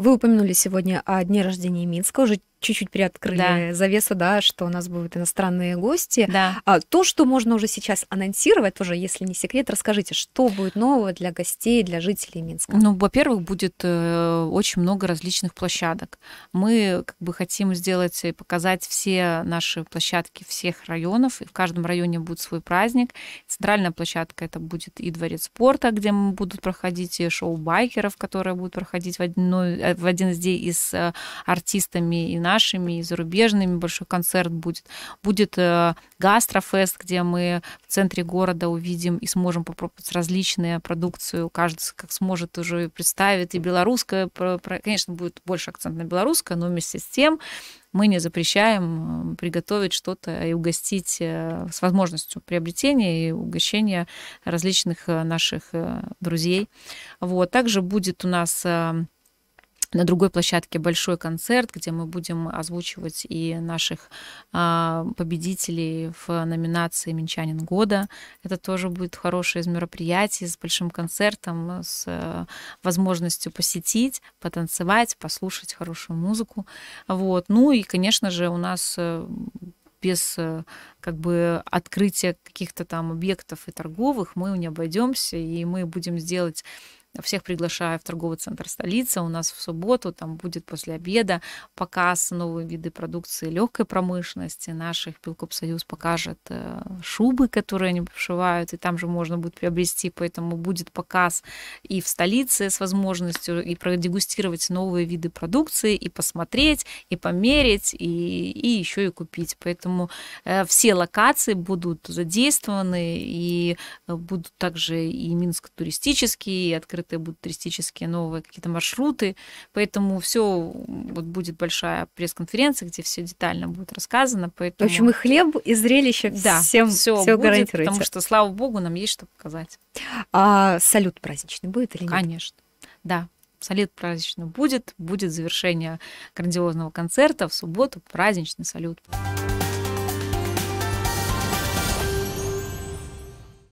Вы упомянули сегодня о дне рождения Минска. Уже чуть-чуть приоткрыли да. завесу, да, что у нас будут иностранные гости. Да. А, то, что можно уже сейчас анонсировать, тоже, если не секрет, расскажите, что будет нового для гостей, для жителей Минска? Ну, во-первых, будет э, очень много различных площадок. Мы как бы хотим сделать и показать все наши площадки всех районов, и в каждом районе будет свой праздник. Центральная площадка это будет и дворец спорта, где будут проходить и шоу байкеров, которые будут проходить в, одной, э, в один из дней и с э, артистами и на нашими, и зарубежными, большой концерт будет. Будет э, гастрофест, где мы в центре города увидим и сможем попробовать различные продукцию, каждый как сможет уже представит, и белорусская, конечно, будет больше акцент на белорусское, но вместе с тем мы не запрещаем э, приготовить что-то и угостить э, с возможностью приобретения и угощения различных наших друзей. Вот. Также будет у нас на другой площадке большой концерт, где мы будем озвучивать и наших а, победителей в номинации «Минчанин года». Это тоже будет хорошее из мероприятий с большим концертом, с э, возможностью посетить, потанцевать, послушать хорошую музыку. Вот. Ну и, конечно же, у нас э, без э, как бы открытия каких-то там объектов и торговых мы не обойдемся, и мы будем делать всех приглашаю в торговый центр столица У нас в субботу там будет после обеда показ новые виды продукции легкой промышленности. Наших Пилкоп Союз покажет э, шубы, которые они пошивают, и там же можно будет приобрести. Поэтому будет показ и в столице с возможностью и продегустировать новые виды продукции, и посмотреть, и померить, и, и еще и купить. Поэтому э, все локации будут задействованы, и э, будут также и Минск туристический, и открытый открыты будут туристические новые какие-то маршруты. Поэтому все вот будет большая пресс-конференция, где все детально будет рассказано. Поэтому... В общем, и хлеб, и зрелище да, всем все, будет, гарантируется. Потому что, слава богу, нам есть что показать. А салют праздничный будет или нет? Конечно. Да, салют праздничный будет. Будет завершение грандиозного концерта в субботу, праздничный салют. Салют.